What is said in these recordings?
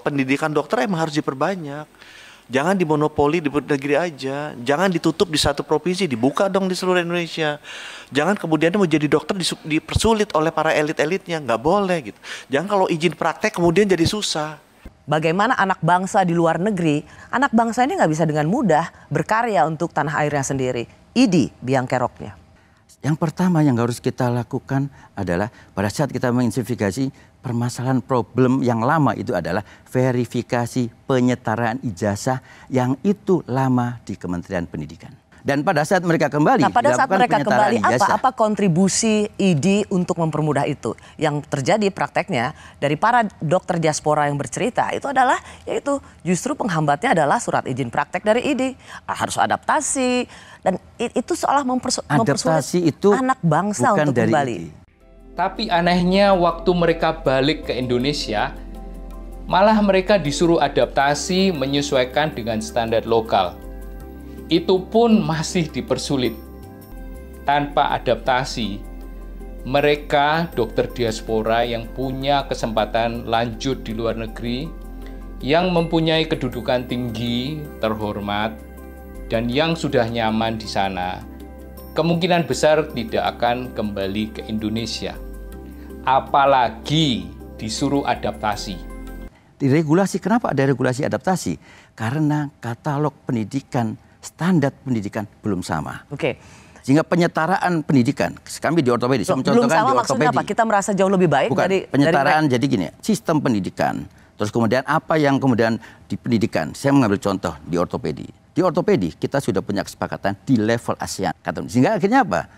Pendidikan dokter emang harus diperbanyak. Jangan dimonopoli di negeri aja. Jangan ditutup di satu provinsi, dibuka dong di seluruh Indonesia. Jangan kemudian mau jadi dokter dipersulit oleh para elit-elitnya, nggak boleh gitu. Jangan kalau izin praktek kemudian jadi susah. Bagaimana anak bangsa di luar negeri, anak bangsa ini nggak bisa dengan mudah berkarya untuk tanah airnya sendiri. Idi biang keroknya. Yang pertama yang harus kita lakukan adalah pada saat kita menginvestigasi permasalahan problem yang lama itu adalah verifikasi penyetaraan ijazah yang itu lama di Kementerian Pendidikan. Dan pada saat mereka kembali, nah, pada saat mereka kembali apa jasa. apa kontribusi ID untuk mempermudah itu? Yang terjadi prakteknya dari para dokter diaspora yang bercerita itu adalah yaitu justru penghambatnya adalah surat izin praktek dari ID ah, harus adaptasi dan itu seolah mempersu mempersulit itu anak bangsa bukan untuk dari kembali. ID. Tapi anehnya waktu mereka balik ke Indonesia, malah mereka disuruh adaptasi menyesuaikan dengan standar lokal itu pun masih dipersulit. Tanpa adaptasi, mereka dokter diaspora yang punya kesempatan lanjut di luar negeri, yang mempunyai kedudukan tinggi, terhormat, dan yang sudah nyaman di sana, kemungkinan besar tidak akan kembali ke Indonesia. Apalagi disuruh adaptasi regulasi. Kenapa ada regulasi adaptasi? Karena katalog pendidikan standar pendidikan belum sama. Oke. Okay. Sehingga penyetaraan pendidikan, kami di ortopedi, saya belum sama di maksudnya apa? Kita merasa jauh lebih baik Bukan, dari penyetaraan. Dari... Jadi gini, sistem pendidikan, terus kemudian apa yang kemudian di pendidikan. Saya mengambil contoh di ortopedi. Di ortopedi kita sudah punya kesepakatan di level ASEAN. Sehingga akhirnya apa?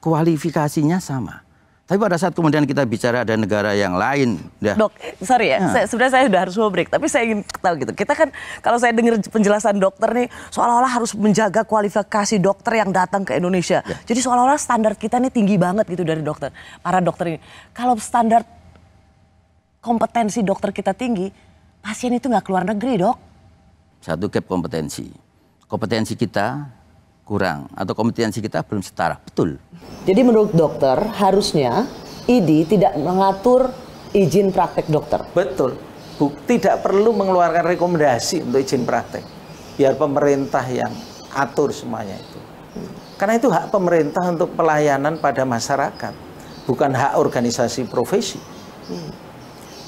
Kualifikasinya sama tapi pada saat kemudian kita bicara ada negara yang lain, ya. Dok, sorry ya, ya. Saya, sebenarnya saya sudah harus mau break, tapi saya ingin tahu gitu. Kita kan kalau saya dengar penjelasan dokter nih, seolah-olah harus menjaga kualifikasi dokter yang datang ke Indonesia. Ya. Jadi seolah-olah standar kita nih tinggi banget gitu dari dokter, para dokter ini. Kalau standar kompetensi dokter kita tinggi, pasien itu nggak keluar negeri, dok. Satu gap kompetensi. Kompetensi kita kurang atau kompetensi kita belum setara. Betul. Jadi menurut dokter harusnya IDI tidak mengatur izin praktek dokter. Betul. Buk, tidak perlu mengeluarkan rekomendasi untuk izin praktek. Biar pemerintah yang atur semuanya itu. Karena itu hak pemerintah untuk pelayanan pada masyarakat, bukan hak organisasi profesi. Hmm.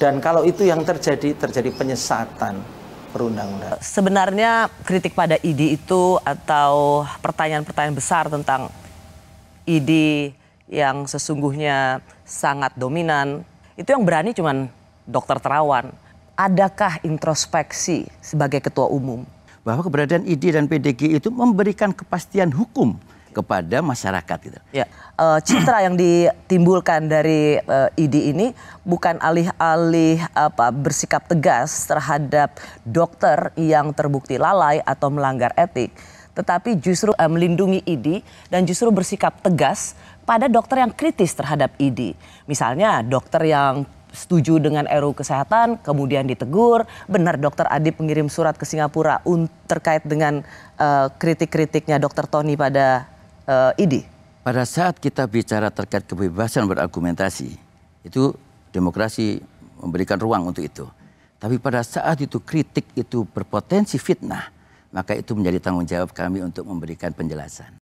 Dan kalau itu yang terjadi, terjadi penyesatan perundang-undang. Eh, sebenarnya kritik pada ID itu atau pertanyaan-pertanyaan besar tentang ID yang sesungguhnya sangat dominan, itu yang berani cuman dokter Terawan. Adakah introspeksi sebagai ketua umum? Bahwa keberadaan ID dan PDG itu memberikan kepastian hukum kepada masyarakat gitu. Ya. Uh, citra yang ditimbulkan dari uh, eh, ID ini bukan alih-alih apa bersikap tegas terhadap dokter yang terbukti lalai atau melanggar etik, tetapi justru uh, melindungi ID dan justru bersikap tegas pada dokter yang kritis terhadap ID. Misalnya dokter yang setuju dengan RU kesehatan, kemudian ditegur. Benar dokter Adi mengirim surat ke Singapura terkait dengan uh, kritik-kritiknya dokter Tony pada uh, eh, ide? Pada saat kita bicara terkait kebebasan berargumentasi, itu demokrasi memberikan ruang untuk itu. Tapi pada saat itu kritik itu berpotensi fitnah, maka itu menjadi tanggung jawab kami untuk memberikan penjelasan.